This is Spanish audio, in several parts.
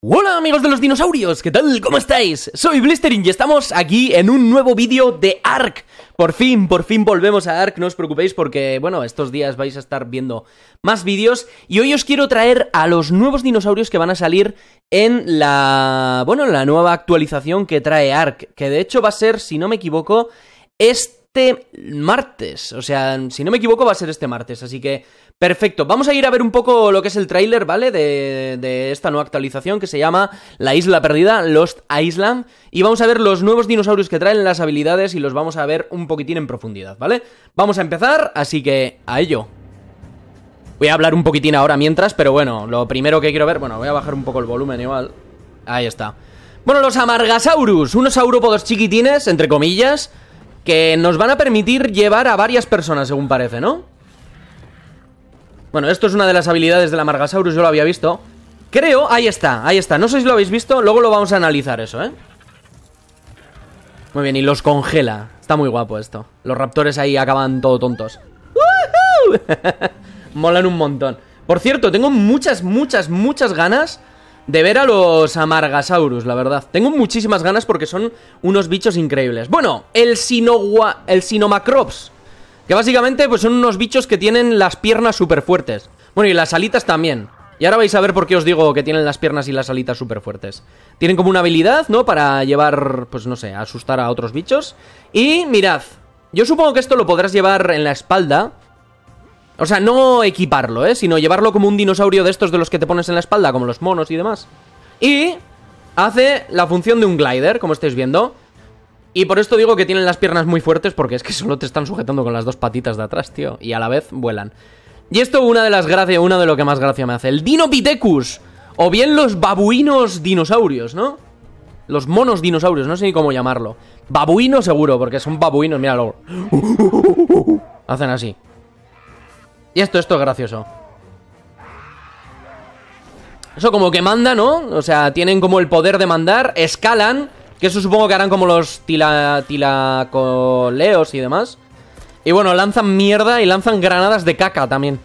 Hola amigos de los dinosaurios, ¿qué tal? ¿Cómo estáis? Soy Blistering y estamos aquí en un nuevo vídeo de ARK. Por fin, por fin volvemos a ARK, no os preocupéis porque, bueno, estos días vais a estar viendo más vídeos. Y hoy os quiero traer a los nuevos dinosaurios que van a salir en la... bueno, la nueva actualización que trae ARK. Que de hecho va a ser, si no me equivoco, este martes. O sea, si no me equivoco va a ser este martes, así que Perfecto, vamos a ir a ver un poco lo que es el trailer, ¿vale? De, de, esta nueva actualización que se llama La Isla Perdida, Lost Island. Y vamos a ver los nuevos dinosaurios que traen las habilidades y los vamos a ver un poquitín en profundidad, ¿vale? Vamos a empezar, así que a ello. Voy a hablar un poquitín ahora mientras, pero bueno, lo primero que quiero ver... Bueno, voy a bajar un poco el volumen igual. Ahí está. Bueno, los Amargasaurus, unos saurópodos chiquitines, entre comillas, que nos van a permitir llevar a varias personas, según parece, ¿no? Bueno, esto es una de las habilidades del Amargasaurus, yo lo había visto. Creo, ahí está, ahí está. No sé si lo habéis visto, luego lo vamos a analizar eso, ¿eh? Muy bien, y los congela. Está muy guapo esto. Los raptores ahí acaban todo tontos. Molan un montón. Por cierto, tengo muchas, muchas, muchas ganas de ver a los Amargasaurus, la verdad. Tengo muchísimas ganas porque son unos bichos increíbles. Bueno, el sinogua, el Sinomacrops. Que básicamente pues son unos bichos que tienen las piernas súper fuertes. Bueno, y las alitas también. Y ahora vais a ver por qué os digo que tienen las piernas y las alitas súper fuertes. Tienen como una habilidad, ¿no? Para llevar, pues no sé, asustar a otros bichos. Y mirad, yo supongo que esto lo podrás llevar en la espalda. O sea, no equiparlo, ¿eh? Sino llevarlo como un dinosaurio de estos de los que te pones en la espalda, como los monos y demás. Y hace la función de un glider, como estáis viendo. Y por esto digo que tienen las piernas muy fuertes porque es que solo te están sujetando con las dos patitas de atrás, tío. Y a la vez vuelan. Y esto una de las gracias, una de lo que más gracia me hace. El Dinopithecus. O bien los babuinos dinosaurios, ¿no? Los monos dinosaurios, no sé ni cómo llamarlo. Babuino seguro, porque son babuinos, míralo. Hacen así. Y esto, esto es gracioso. Eso como que manda, ¿no? O sea, tienen como el poder de mandar, escalan que eso supongo que harán como los tila, tilacoleos y demás. Y bueno, lanzan mierda y lanzan granadas de caca también.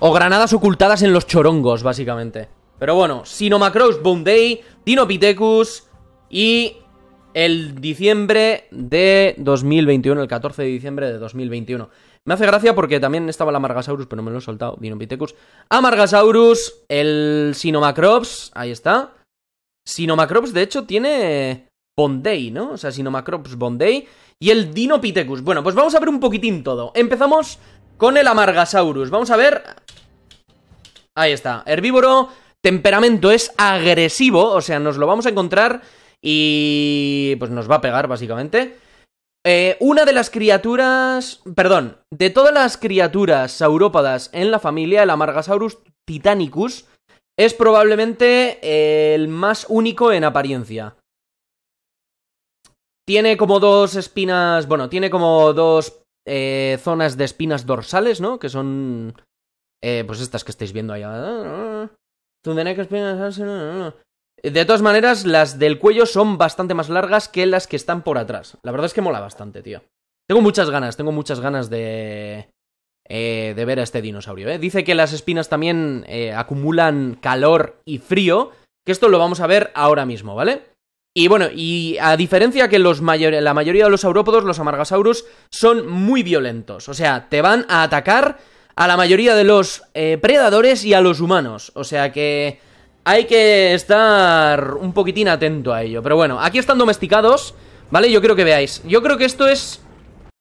O granadas ocultadas en los chorongos, básicamente. Pero bueno, Sinomacros Day, Dinopithecus y el diciembre de 2021, el 14 de diciembre de 2021. Me hace gracia porque también estaba el Amargasaurus, pero no me lo he soltado, Dinopithecus. Amargasaurus, el Sinomacrops, ahí está. Sinomacrops, de hecho, tiene Bondei, ¿no? O sea, Sinomacrops Bondei y el Dinopithecus. Bueno, pues vamos a ver un poquitín todo. Empezamos con el Amargasaurus. Vamos a ver... Ahí está, herbívoro, temperamento es agresivo, o sea, nos lo vamos a encontrar y... pues nos va a pegar, básicamente. Eh, una de las criaturas... perdón, de todas las criaturas saurópadas en la familia, el Amargasaurus titanicus es probablemente eh, el más único en apariencia. Tiene como dos espinas, bueno, tiene como dos eh, zonas de espinas dorsales, ¿no? Que son, eh, pues estas que estáis viendo allá. De todas maneras, las del cuello son bastante más largas que las que están por atrás. La verdad es que mola bastante, tío. Tengo muchas ganas, tengo muchas ganas de... Eh, de ver a este dinosaurio. ¿eh? Dice que las espinas también eh, acumulan calor y frío, que esto lo vamos a ver ahora mismo, ¿vale? Y bueno, y a diferencia que los la mayoría de los saurópodos, los amargasaurus, son muy violentos. O sea, te van a atacar a la mayoría de los eh, predadores y a los humanos. O sea que hay que estar un poquitín atento a ello. Pero bueno, aquí están domesticados, ¿vale? Yo creo que veáis. Yo creo que esto es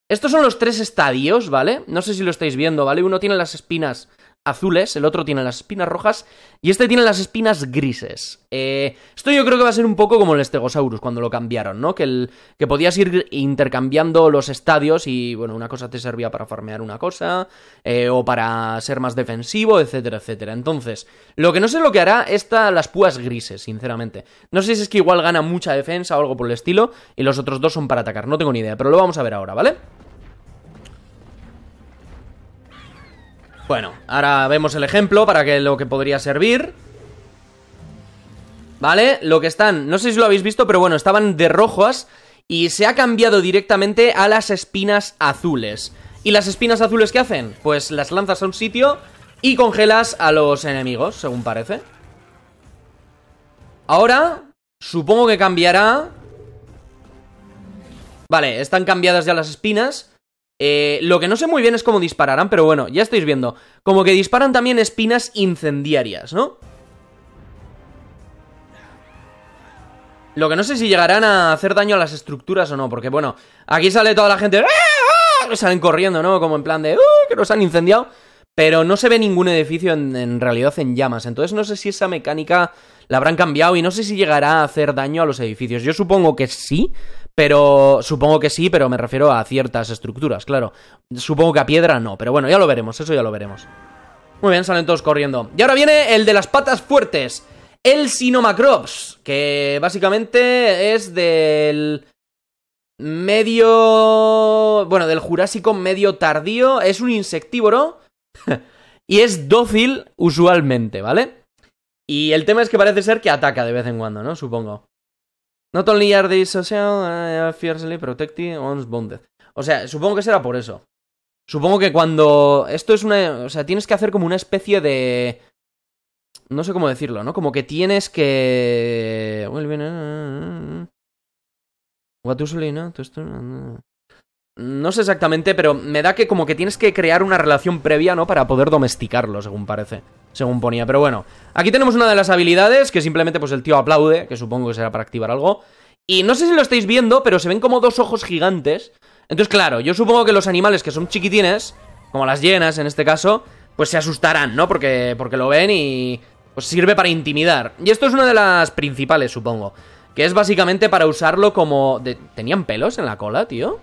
estos son los tres estadios, ¿vale? No sé si lo estáis viendo, ¿vale? Uno tiene las espinas azules, el otro tiene las espinas rojas y este tiene las espinas grises. Eh, esto yo creo que va a ser un poco como el Stegosaurus cuando lo cambiaron, ¿no? Que, el, que podías ir intercambiando los estadios y, bueno, una cosa te servía para farmear una cosa eh, o para ser más defensivo, etcétera, etcétera. Entonces, lo que no sé lo que hará esta las púas grises, sinceramente. No sé si es que igual gana mucha defensa o algo por el estilo y los otros dos son para atacar, no tengo ni idea, pero lo vamos a ver ahora, ¿vale? Bueno, ahora vemos el ejemplo para que lo que podría servir. ¿Vale? Lo que están, no sé si lo habéis visto, pero bueno, estaban de rojas y se ha cambiado directamente a las espinas azules. ¿Y las espinas azules qué hacen? Pues las lanzas a un sitio y congelas a los enemigos, según parece. Ahora, supongo que cambiará... Vale, están cambiadas ya las espinas. Eh, lo que no sé muy bien es cómo dispararán, pero bueno, ya estáis viendo. Como que disparan también espinas incendiarias, ¿no? Lo que no sé si llegarán a hacer daño a las estructuras o no, porque bueno, aquí sale toda la gente... Ah, ah", salen corriendo, ¿no? Como en plan de... que nos han incendiado! Pero no se ve ningún edificio en realidad en llamas, entonces no sé si esa mecánica la habrán cambiado y no sé si llegará a hacer daño a los edificios. Yo supongo que sí, pero supongo que sí, pero me refiero a ciertas estructuras, claro. Supongo que a piedra no, pero bueno, ya lo veremos, eso ya lo veremos. Muy bien, salen todos corriendo. Y ahora viene el de las patas fuertes, el Sinomacrops, que básicamente es del medio... bueno, del Jurásico medio tardío, es un insectívoro y es dócil usualmente, ¿vale? Y el tema es que parece ser que ataca de vez en cuando, ¿no? Supongo. Not only are they social, eh, fiercely ons bonded. O sea, supongo que será por eso. Supongo que cuando. Esto es una. O sea, tienes que hacer como una especie de. No sé cómo decirlo, ¿no? Como que tienes que. Eh, eh, What usually, ¿no? No sé exactamente, pero me da que como que tienes que crear una relación previa, ¿no? Para poder domesticarlo, según parece. Según ponía. Pero bueno, aquí tenemos una de las habilidades, que simplemente pues el tío aplaude, que supongo que será para activar algo. Y no sé si lo estáis viendo, pero se ven como dos ojos gigantes. Entonces, claro, yo supongo que los animales que son chiquitines, como las llenas en este caso, pues se asustarán, ¿no? Porque, porque lo ven y pues sirve para intimidar. Y esto es una de las principales, supongo. Que es básicamente para usarlo como... ¿Tenían pelos en la cola, tío?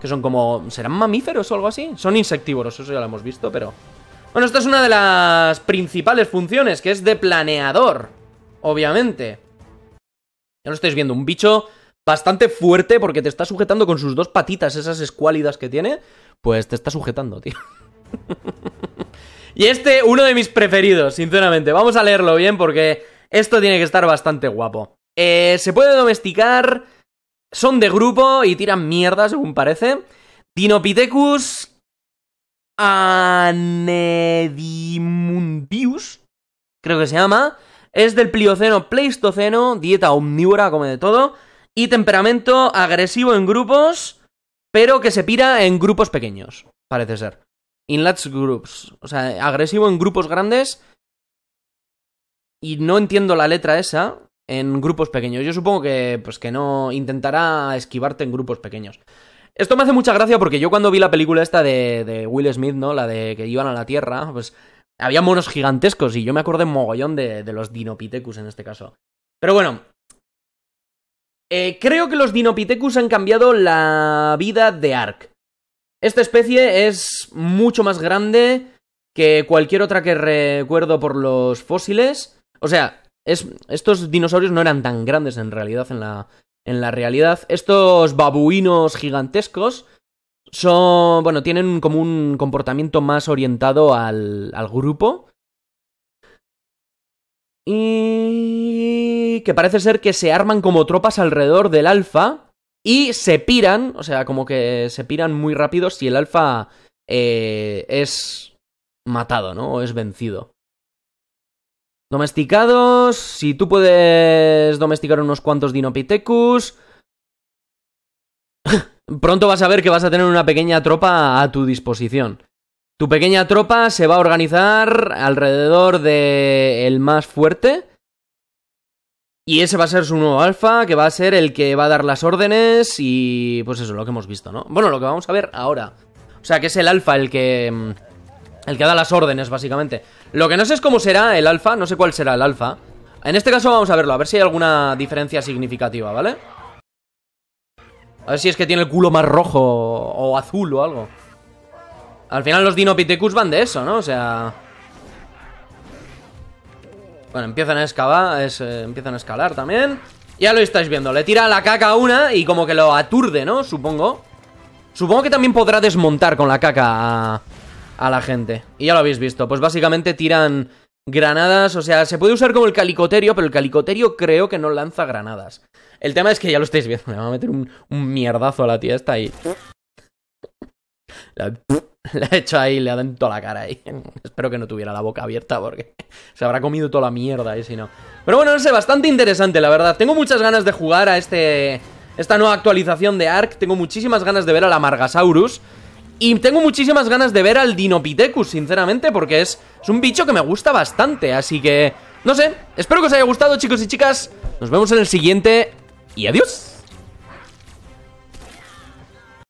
Que son como... ¿Serán mamíferos o algo así? Son insectívoros, eso ya lo hemos visto, pero... Bueno, esta es una de las principales funciones, que es de planeador. Obviamente. Ya lo estáis viendo, un bicho bastante fuerte porque te está sujetando con sus dos patitas, esas escuálidas que tiene. Pues te está sujetando, tío. y este, uno de mis preferidos, sinceramente. Vamos a leerlo bien porque esto tiene que estar bastante guapo. Eh, se puede domesticar son de grupo y tiran mierda, según parece. Dinopithecus anedimundius, creo que se llama. Es del Plioceno Pleistoceno, dieta omnívora, come de todo. Y temperamento agresivo en grupos, pero que se pira en grupos pequeños, parece ser. In large groups. O sea, agresivo en grupos grandes. Y no entiendo la letra esa, en grupos pequeños. Yo supongo que, pues que no intentará esquivarte en grupos pequeños. Esto me hace mucha gracia porque yo cuando vi la película esta de, Will Smith, ¿no? La de que iban a la Tierra, pues había monos gigantescos y yo me acordé mogollón de, los Dinopithecus en este caso. Pero bueno. Eh, creo que los Dinopithecus han cambiado la vida de Ark. Esta especie es mucho más grande que cualquier otra que recuerdo por los fósiles. O sea, es, estos dinosaurios no eran tan grandes en realidad, en la, en la realidad. Estos babuinos gigantescos son, bueno, tienen como un comportamiento más orientado al, al grupo. Y que parece ser que se arman como tropas alrededor del alfa y se piran, o sea, como que se piran muy rápido si el alfa eh, es matado, ¿no? O es vencido. Domesticados, si tú puedes domesticar unos cuantos Dinopithecus... Pronto vas a ver que vas a tener una pequeña tropa a tu disposición. Tu pequeña tropa se va a organizar alrededor de el más fuerte. Y ese va a ser su nuevo alfa, que va a ser el que va a dar las órdenes y pues eso, lo que hemos visto, ¿no? Bueno, lo que vamos a ver ahora. O sea, que es el alfa el que... El que da las órdenes, básicamente. Lo que no sé es cómo será el alfa, no sé cuál será el alfa. En este caso vamos a verlo, a ver si hay alguna diferencia significativa, ¿vale? A ver si es que tiene el culo más rojo o azul o algo. Al final los Dinopithecus van de eso, ¿no? O sea... Bueno, empiezan a excavar, eh, empiezan a escalar también. Ya lo estáis viendo, le tira la caca a una y como que lo aturde, ¿no? Supongo. Supongo que también podrá desmontar con la caca a a la gente. Y ya lo habéis visto, pues básicamente tiran granadas, o sea, se puede usar como el calicoterio, pero el calicoterio creo que no lanza granadas. El tema es que ya lo estáis viendo, me va a meter un, mierdazo a la tía esta ahí. La, ha hecho ahí, le ha dado toda la cara ahí. Espero que no tuviera la boca abierta porque se habrá comido toda la mierda ahí si no. Pero bueno, no sé, bastante interesante la verdad. Tengo muchas ganas de jugar a este... Esta nueva actualización de Ark, tengo muchísimas ganas de ver a la Margasaurus. Y tengo muchísimas ganas de ver al Dinopithecus, sinceramente, porque es, es un bicho que me gusta bastante. Así que, no sé, espero que os haya gustado, chicos y chicas. Nos vemos en el siguiente y adiós.